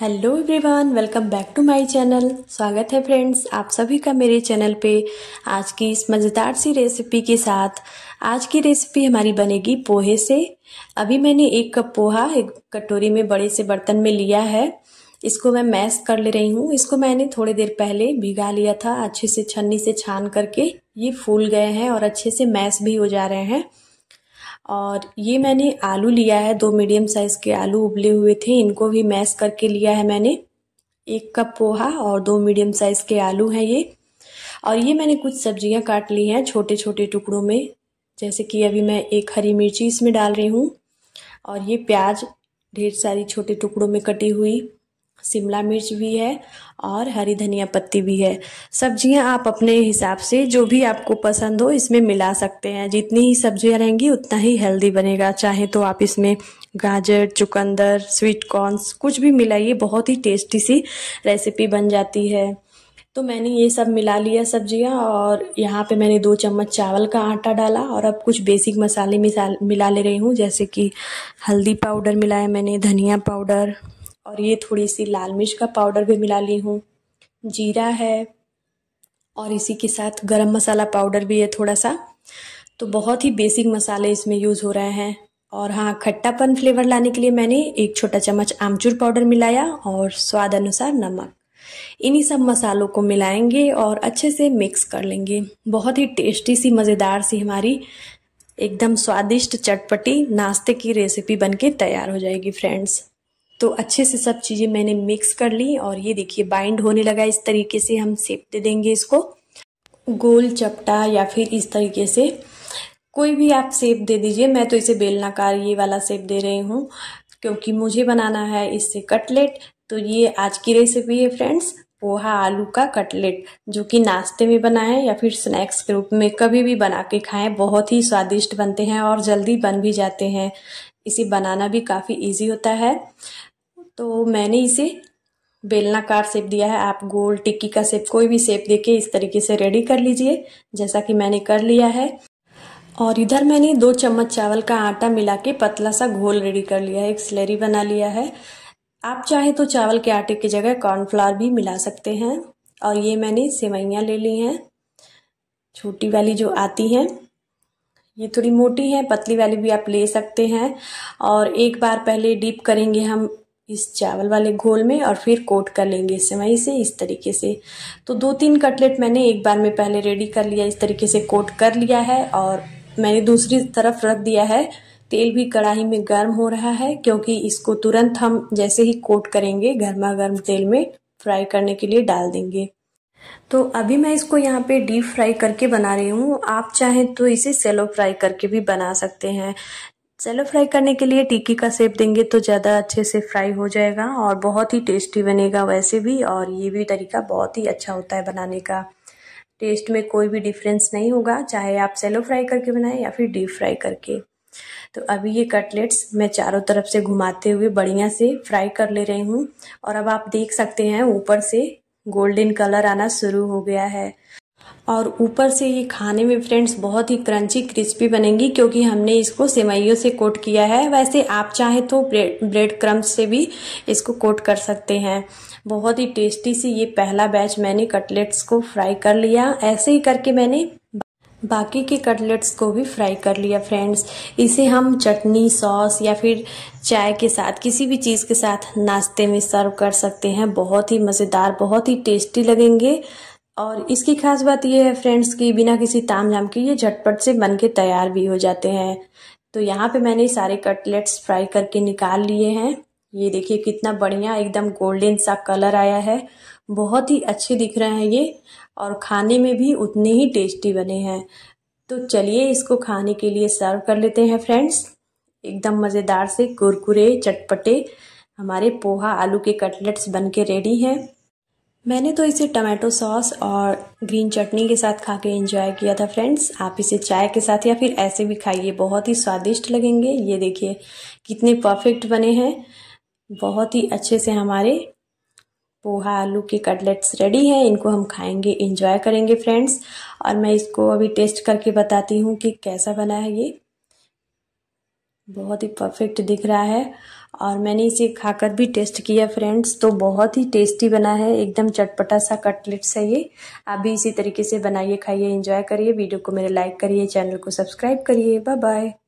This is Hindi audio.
hello everyone welcome back to my channel स्वागत है फ्रेंड्स आप सभी का मेरे चैनल पे आज की इस मज़ेदार सी रेसिपी के साथ आज की रेसिपी हमारी बनेगी पोहे से अभी मैंने एक कप पोहा एक कटोरी में बड़े से बर्तन में लिया है इसको मैं मैश कर ले रही हूँ इसको मैंने थोड़ी देर पहले भिगा लिया था अच्छे से छन्नी से छान करके ये फूल गए हैं और अच्छे से मैश भी हो जा रहे हैं और ये मैंने आलू लिया है दो मीडियम साइज़ के आलू उबले हुए थे इनको भी मैश करके लिया है मैंने एक कप पोहा और दो मीडियम साइज़ के आलू हैं ये और ये मैंने कुछ सब्जियां काट ली हैं छोटे छोटे टुकड़ों में जैसे कि अभी मैं एक हरी मिर्ची इसमें डाल रही हूँ और ये प्याज ढेर सारी छोटे टुकड़ों में कटी हुई शिमला मिर्च भी है और हरी धनिया पत्ती भी है सब्जियां आप अपने हिसाब से जो भी आपको पसंद हो इसमें मिला सकते हैं जितनी ही सब्जियां रहेंगी उतना ही हेल्दी बनेगा चाहे तो आप इसमें गाजर चुकंदर स्वीट कॉर्नस कुछ भी मिलाइए बहुत ही टेस्टी सी रेसिपी बन जाती है तो मैंने ये सब मिला लिया सब्जियां और यहाँ पे मैंने दो चम्मच चावल का आटा डाला और अब कुछ बेसिक मसाले मिला ले रही हूँ जैसे कि हल्दी पाउडर मिलाया मैंने धनिया पाउडर और ये थोड़ी सी लाल मिर्च का पाउडर भी मिला ली हूँ जीरा है और इसी के साथ गरम मसाला पाउडर भी है थोड़ा सा तो बहुत ही बेसिक मसाले इसमें यूज़ हो रहे हैं और हाँ खट्टापन फ्लेवर लाने के लिए मैंने एक छोटा चम्मच आमचूर पाउडर मिलाया और स्वाद अनुसार नमक इन्हीं सब मसालों को मिलाएंगे और अच्छे से मिक्स कर लेंगे बहुत ही टेस्टी सी मज़ेदार सी हमारी एकदम स्वादिष्ट चटपटी नाश्ते की रेसिपी बनके तैयार हो जाएगी फ्रेंड्स तो अच्छे से सब चीज़ें मैंने मिक्स कर ली और ये देखिए बाइंड होने लगा इस तरीके से हम सेप दे देंगे इसको गोल चपटा या फिर इस तरीके से कोई भी आप सेप दे दीजिए मैं तो इसे बेलनाकार ये वाला सेप दे रही हूँ क्योंकि मुझे बनाना है इससे कटलेट तो ये आज की रेसिपी है फ्रेंड्स पोहा आलू का कटलेट जो कि नाश्ते में बनाएं या फिर स्नैक्स के रूप में कभी भी बना के खाएं बहुत ही स्वादिष्ट बनते हैं और जल्दी बन भी जाते हैं इसे बनाना भी काफ़ी इजी होता है तो मैंने इसे बेलनाकार सेप दिया है आप गोल टिक्की का सेप कोई भी सेप देके इस तरीके से रेडी कर लीजिए जैसा कि मैंने कर लिया है और इधर मैंने दो चम्मच चावल का आटा मिला के पतला सा घोल रेडी कर लिया है एक स्लेरी बना लिया है आप चाहे तो चावल के आटे की जगह कॉर्नफ्लावर भी मिला सकते हैं और ये मैंने सेवैयाँ ले ली हैं छोटी वाली जो आती हैं ये थोड़ी मोटी है पतली वाली भी आप ले सकते हैं और एक बार पहले डीप करेंगे हम इस चावल वाले घोल में और फिर कोट कर लेंगे सेवई से इस तरीके से तो दो तीन कटलेट मैंने एक बार में पहले रेडी कर लिया इस तरीके से कोट कर लिया है और मैंने दूसरी तरफ रख दिया है तेल भी कढ़ाई में गर्म हो रहा है क्योंकि इसको तुरंत हम जैसे ही कोट करेंगे गर्मा गर्म तेल में फ्राई करने के लिए डाल देंगे तो अभी मैं इसको यहाँ पे डीप फ्राई करके बना रही हूँ आप चाहें तो इसे सेलो फ्राई करके भी बना सकते हैं सेलो फ्राई करने के लिए टिक्की का सेप देंगे तो ज़्यादा अच्छे से फ्राई हो जाएगा और बहुत ही टेस्टी बनेगा वैसे भी और ये भी तरीका बहुत ही अच्छा होता है बनाने का टेस्ट में कोई भी डिफरेंस नहीं होगा चाहे आप सेलो फ्राई करके बनाएं या फिर डीप फ्राई करके तो अभी ये कटलेट्स मैं चारों तरफ से घुमाते हुए बढ़िया से फ्राई कर ले रही हूँ और अब आप देख सकते हैं ऊपर से गोल्डन कलर आना शुरू हो गया है और ऊपर से ये खाने में फ्रेंड्स बहुत ही क्रंची क्रिस्पी बनेंगी क्योंकि हमने इसको सेवैयों से कोट किया है वैसे आप चाहे तो ब्रेड ब्रेड क्रम्स से भी इसको कोट कर सकते हैं बहुत ही टेस्टी से ये पहला बैच मैंने कटलेट्स को फ्राई कर लिया ऐसे ही करके मैंने बाकी के कटलेट्स को भी फ्राई कर लिया फ्रेंड्स इसे हम चटनी सॉस या फिर चाय के साथ किसी भी चीज़ के साथ नाश्ते में सर्व कर सकते हैं बहुत ही मज़ेदार बहुत ही टेस्टी लगेंगे और इसकी खास बात यह है फ्रेंड्स कि बिना किसी ताम झाम के ये झटपट से बन के तैयार भी हो जाते हैं तो यहाँ पे मैंने सारे कटलेट्स फ्राई करके निकाल लिए हैं ये देखिए कितना बढ़िया एकदम गोल्डन सा कलर आया है बहुत ही अच्छे दिख रहे हैं ये और खाने में भी उतने ही टेस्टी बने हैं तो चलिए इसको खाने के लिए सर्व कर लेते हैं फ्रेंड्स एकदम मज़ेदार से कुरकुरे चटपटे हमारे पोहा आलू के कटलेट्स बन के रेडी हैं मैंने तो इसे टमाटो सॉस और ग्रीन चटनी के साथ खा के इंजॉय किया था फ्रेंड्स आप इसे चाय के साथ या फिर ऐसे भी खाइए बहुत ही स्वादिष्ट लगेंगे ये देखिए कितने परफेक्ट बने हैं बहुत ही अच्छे से हमारे पोहा आलू के कटलेट्स रेडी है इनको हम खाएंगे इंजॉय करेंगे फ्रेंड्स और मैं इसको अभी टेस्ट करके बताती हूँ कि कैसा बना है ये बहुत ही परफेक्ट दिख रहा है और मैंने इसे खाकर भी टेस्ट किया फ्रेंड्स तो बहुत ही टेस्टी बना है एकदम चटपटा सा कटलेट्स है ये आप भी इसी तरीके से बनाइए खाइए इंजॉय करिए वीडियो को मेरे लाइक करिए चैनल को सब्सक्राइब करिए बाय बाय